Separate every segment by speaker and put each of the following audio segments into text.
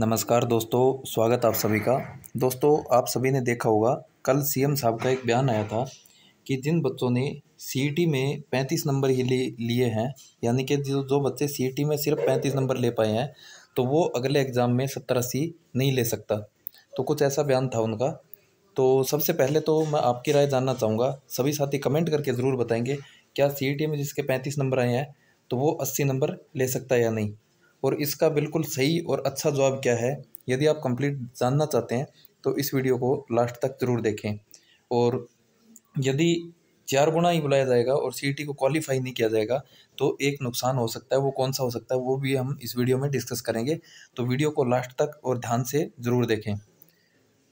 Speaker 1: नमस्कार दोस्तों स्वागत आप सभी का दोस्तों आप सभी ने देखा होगा कल सीएम साहब का एक बयान आया था कि जिन बच्चों ने सीईटी e में पैंतीस नंबर ही लिए हैं यानी कि जो जो बच्चे सीईटी e में सिर्फ पैंतीस नंबर ले पाए हैं तो वो अगले एग्ज़ाम में सत्तर अस्सी नहीं ले सकता तो कुछ ऐसा बयान था उनका तो सबसे पहले तो मैं आपकी राय जानना चाहूँगा सभी साथी कमेंट करके ज़रूर बताएंगे क्या सी e में जिसके पैंतीस नंबर आए हैं तो वो अस्सी नंबर ले सकता है या नहीं और इसका बिल्कुल सही और अच्छा जवाब क्या है यदि आप कंप्लीट जानना चाहते हैं तो इस वीडियो को लास्ट तक ज़रूर देखें और यदि चार गुना ही बुलाया जाएगा और सी e को क्वालिफाई नहीं किया जाएगा तो एक नुकसान हो सकता है वो कौन सा हो सकता है वो भी हम इस वीडियो में डिस्कस करेंगे तो वीडियो को लास्ट तक और ध्यान से ज़रूर देखें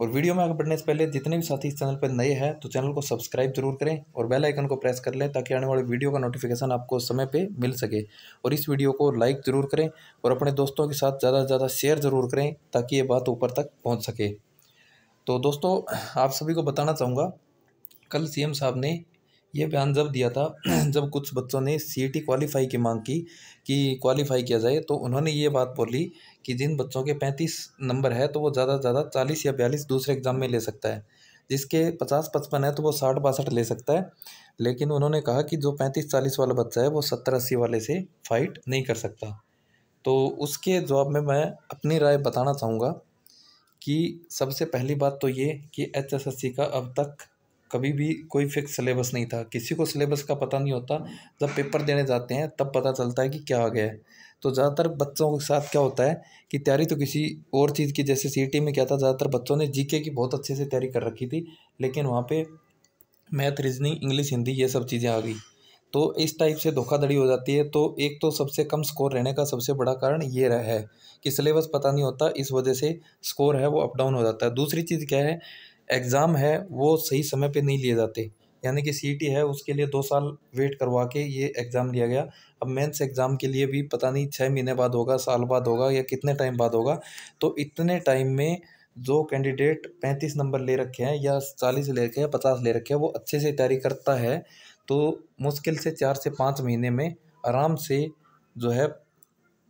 Speaker 1: और वीडियो में आगे बढ़ने से पहले जितने भी साथी इस चैनल पर नए हैं तो चैनल को सब्सक्राइब जरूर करें और बेल आइकन को प्रेस कर लें ताकि आने वाले वीडियो का नोटिफिकेशन आपको समय पे मिल सके और इस वीडियो को लाइक ज़रूर करें और अपने दोस्तों के साथ ज़्यादा से ज़्यादा शेयर ज़रूर करें ताकि ये बात ऊपर तक पहुँच सके तो दोस्तों आप सभी को बताना चाहूँगा कल सी साहब ने ये बयान जब दिया था जब कुछ बच्चों ने टी क्वालिफाई e की मांग की कि क्वालिफाई किया जाए तो उन्होंने ये बात बोली कि जिन बच्चों के पैंतीस नंबर है तो वो ज़्यादा से ज़्यादा चालीस या बयालीस दूसरे एग्ज़ाम में ले सकता है जिसके पचास पचपन है तो वो साठ बासठ ले सकता है लेकिन उन्होंने कहा कि जो पैंतीस चालीस वाला बच्चा है वो सत्तर अस्सी वाले से फाइट नहीं कर सकता तो उसके जवाब में मैं अपनी राय बताना चाहूँगा कि सबसे पहली बात तो ये कि एच का अब तक कभी भी कोई फिक्स सिलेबस नहीं था किसी को सिलेबस का पता नहीं होता जब पेपर देने जाते हैं तब पता चलता है कि क्या आ गया है तो ज़्यादातर बच्चों के साथ क्या होता है कि तैयारी तो किसी और चीज़ की जैसे सी में क्या था ज़्यादातर बच्चों ने जीके की बहुत अच्छे से तैयारी कर रखी थी लेकिन वहाँ पर मैथ रीजनिंग इंग्लिश हिंदी ये सब चीज़ें आ गई तो इस टाइप से धोखाधड़ी हो जाती है तो एक तो सबसे कम स्कोर रहने का सबसे बड़ा कारण ये रहा है कि सिलेबस पता नहीं होता इस वजह से स्कोर है वो अप डाउन हो जाता है दूसरी चीज़ क्या है एग्ज़ाम है वो सही समय पे नहीं लिए जाते यानी कि सी e है उसके लिए दो साल वेट करवा के ये एग्ज़ाम लिया गया अब मेंस एग्ज़ाम के लिए भी पता नहीं छः महीने बाद होगा साल बाद होगा या कितने टाइम बाद होगा तो इतने टाइम में जो कैंडिडेट पैंतीस नंबर ले रखे हैं या चालीस ले रखे हैं पचास ले रखे हैं वो अच्छे से तैयारी करता है तो मुश्किल से चार से पाँच महीने में आराम से जो है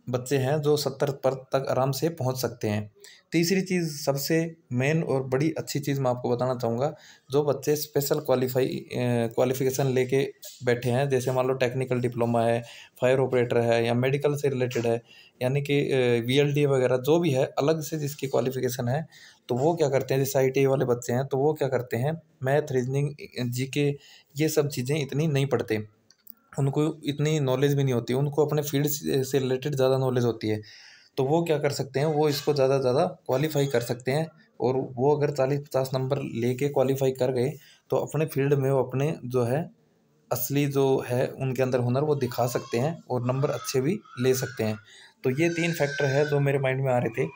Speaker 1: बच्चे हैं जो सत्तर पर तक आराम से पहुंच सकते हैं तीसरी चीज़ सबसे मेन और बड़ी अच्छी चीज़ मैं आपको बताना चाहूँगा जो बच्चे स्पेशल क्वालिफाई क्वालिफिकेशन लेके बैठे हैं जैसे मान लो टेक्निकल डिप्लोमा है फायर ऑपरेटर है या मेडिकल से रिलेटेड है यानी कि वी वगैरह जो भी है अलग से जिसकी क्वालिफिकेशन है तो वो क्या करते हैं जैसे आई e वाले बच्चे हैं तो वो क्या करते हैं मैथ रीजनिंग जी के ये सब चीज़ें इतनी नहीं पढ़ते उनको इतनी नॉलेज भी नहीं होती उनको अपने फील्ड से रिलेटेड ज़्यादा नॉलेज होती है तो वो क्या कर सकते हैं वो इसको ज़्यादा ज़्यादा क्वालिफाई कर सकते हैं और वो अगर चालीस पचास नंबर लेके क्वालिफाई कर गए तो अपने फील्ड में वो अपने जो है असली जो है उनके अंदर हुनर वो दिखा सकते हैं और नंबर अच्छे भी ले सकते हैं तो ये तीन फैक्टर है जो मेरे माइंड में आ रहे थे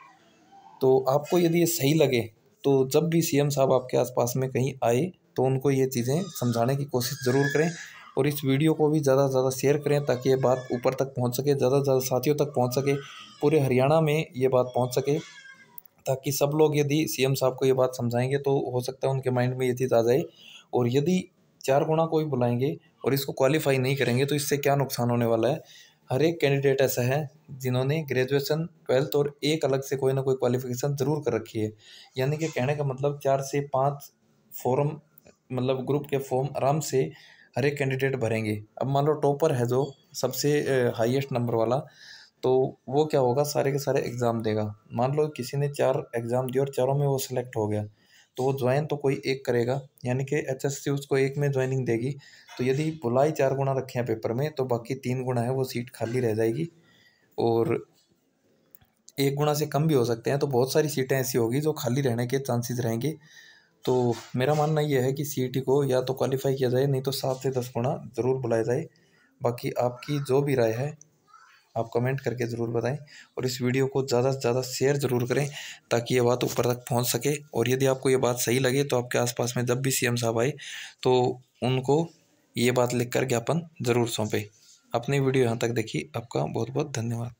Speaker 1: तो आपको यदि ये सही लगे तो जब भी सीएम साहब आपके आसपास में कहीं आए तो उनको ये चीज़ें समझाने की कोशिश ज़रूर करें और इस वीडियो को भी ज़्यादा से ज़्यादा शेयर करें ताकि ये बात ऊपर तक पहुँच सके ज़्यादा से ज़्यादा साथियों तक पहुँच सके पूरे हरियाणा में ये बात पहुँच सके ताकि सब लोग यदि सीएम साहब को ये बात समझाएंगे तो हो सकता है उनके माइंड में ये चीज़ आ जाए और यदि चार गुणा कोई बुलाएंगे और इसको क्वालिफाई नहीं करेंगे तो इससे क्या नुकसान होने वाला है हर एक कैंडिडेट ऐसा है जिन्होंने ग्रेजुएशन ट्वेल्थ और एक अलग से कोई ना कोई क्वालिफिकेशन ज़रूर कर रखी है यानी कि कहने का मतलब चार से पाँच फॉर्म मतलब ग्रुप के फॉर्म आराम से हर एक कैंडिडेट भरेंगे अब मान लो टॉपर है जो सबसे हाईएस्ट नंबर वाला तो वो क्या होगा सारे के सारे एग्ज़ाम देगा मान लो किसी ने चार एग्ज़ाम दिए और चारों में वो सिलेक्ट हो गया तो वो ज्वाइन तो कोई एक करेगा यानी कि एच एस सी उसको एक में ज्वाइनिंग देगी तो यदि बुलाई चार गुना रखे हैं पेपर में तो बाकी तीन गुना है वो सीट खाली रह जाएगी और एक गुना से कम भी हो सकते हैं तो बहुत सारी सीटें ऐसी होगी जो खाली रहने के चांसेस रहेंगे तो मेरा मानना यह है कि सी e को या तो क्वालिफाई किया जाए नहीं तो सात से दस गुणा ज़रूर बुलाया जाए बाकी आपकी जो भी राय है आप कमेंट करके ज़रूर बताएं और इस वीडियो को ज़्यादा से ज़्यादा शेयर ज़रूर करें ताकि ये बात ऊपर तक पहुंच सके और यदि आपको ये बात सही लगे तो आपके आसपास में जब भी सीएम साहब आए तो उनको ये बात लिखकर ज्ञापन ज़रूर सौंपें अपनी वीडियो यहाँ तक देखी आपका बहुत बहुत धन्यवाद